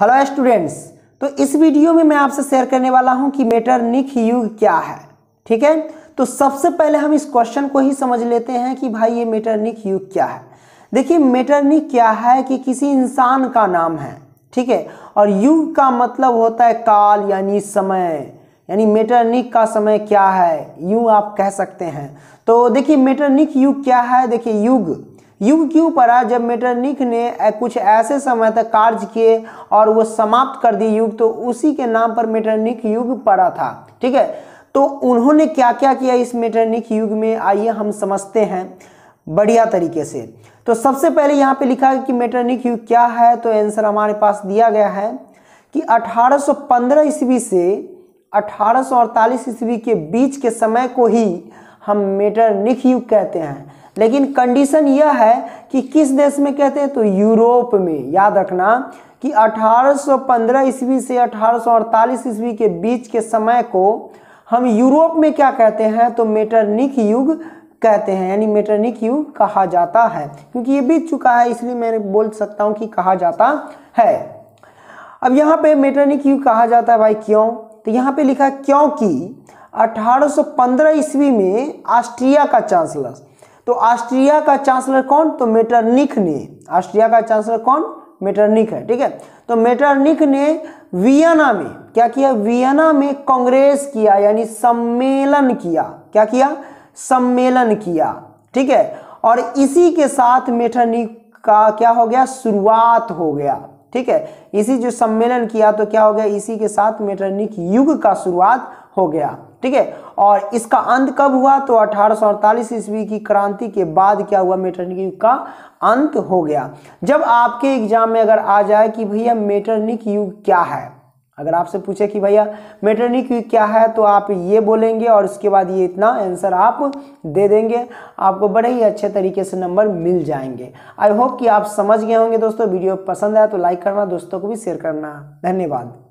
hello students तो इस video में मैं आपसे शेयर करने वाला हूं कि मेटरनिक युग क्या है ठीक है तो सबसे पहले हम इस क्वेश्चन को ही समझ लेते हैं कि भाई ये मेटरनिक युग क्या है देखिए मेटरनिक क्या है कि किसी इंसान का नाम है ठीक है और युग का मतलब होता है काल यानी समय यानी मेटरनिक का समय क्या है यूँ आप कह सकते हैं तो देखिए मेटरनिक युग क्या है देखिए युग युग क्यों ऊपर जब मेटरनिक ने कुछ ऐसे समय तक कार्य किए और वो समाप्त कर दी युग तो उसी के नाम पर मेटरनिक युग पड़ा था ठीक है तो उन्होंने क्या क्या किया इस मेटरनिक युग में आइए हम समझते हैं बढ़िया तरीके से तो सबसे पहले यहाँ पे लिखा है कि मेटरनिक युग क्या है तो आंसर हमारे पास दिया गया है कि 1815 ईस्वी से 1848 ईस्वी के बीच के समय को ही हम मेटरनिक युग कहते हैं लेकिन कंडीशन यह है कि किस देश में कहते हैं तो यूरोप में याद रखना कि 1815 ईस्वी से 1848 ईस्वी के बीच के समय को हम यूरोप में क्या कहते हैं तो मेटरनिक युग कहते हैं यानी मेटरनिक युग कहा जाता है क्योंकि ये बीत चुका है इसलिए मैं बोल सकता हूँ कि कहा जाता है अब यहाँ पे मेटरनिक युग कहा जाता है भाई क्यों तो यहाँ पे लिखा क्योंकि 1815 ईस्वी में ऑस्ट्रिया का चांसलर तो ऑस्ट्रिया का चांसलर कौन तो मेटरनिक ने ऑस्ट्रिया का चांसलर कौन मेटरनिक है ठीक है तो मेटरनिक ने वियना में क्या किया वियना में कांग्रेस किया यानी सम्मेलन किया क्या किया सम्मेलन किया ठीक है और इसी के साथ मेटरनिक का क्या हो गया शुरुआत हो गया ठीक है इसी जो सम्मेलन किया तो क्या हो गया इसी के साथ मेटरनिक युग का शुरुआत हो गया ठीक है और इसका अंत कब हुआ तो अठारह ईस्वी की क्रांति के बाद क्या हुआ मेटरनिक युग का अंत हो गया जब आपके एग्जाम में अगर आ जाए कि भैया मेटरनिक युग क्या है अगर आपसे पूछे कि भैया मेटरनिक युग क्या है तो आप ये बोलेंगे और उसके बाद ये इतना आंसर आप दे देंगे आपको बड़े ही अच्छे तरीके से नंबर मिल जाएंगे आई होप कि आप समझ गए होंगे दोस्तों वीडियो पसंद आया तो लाइक करना दोस्तों को भी शेयर करना धन्यवाद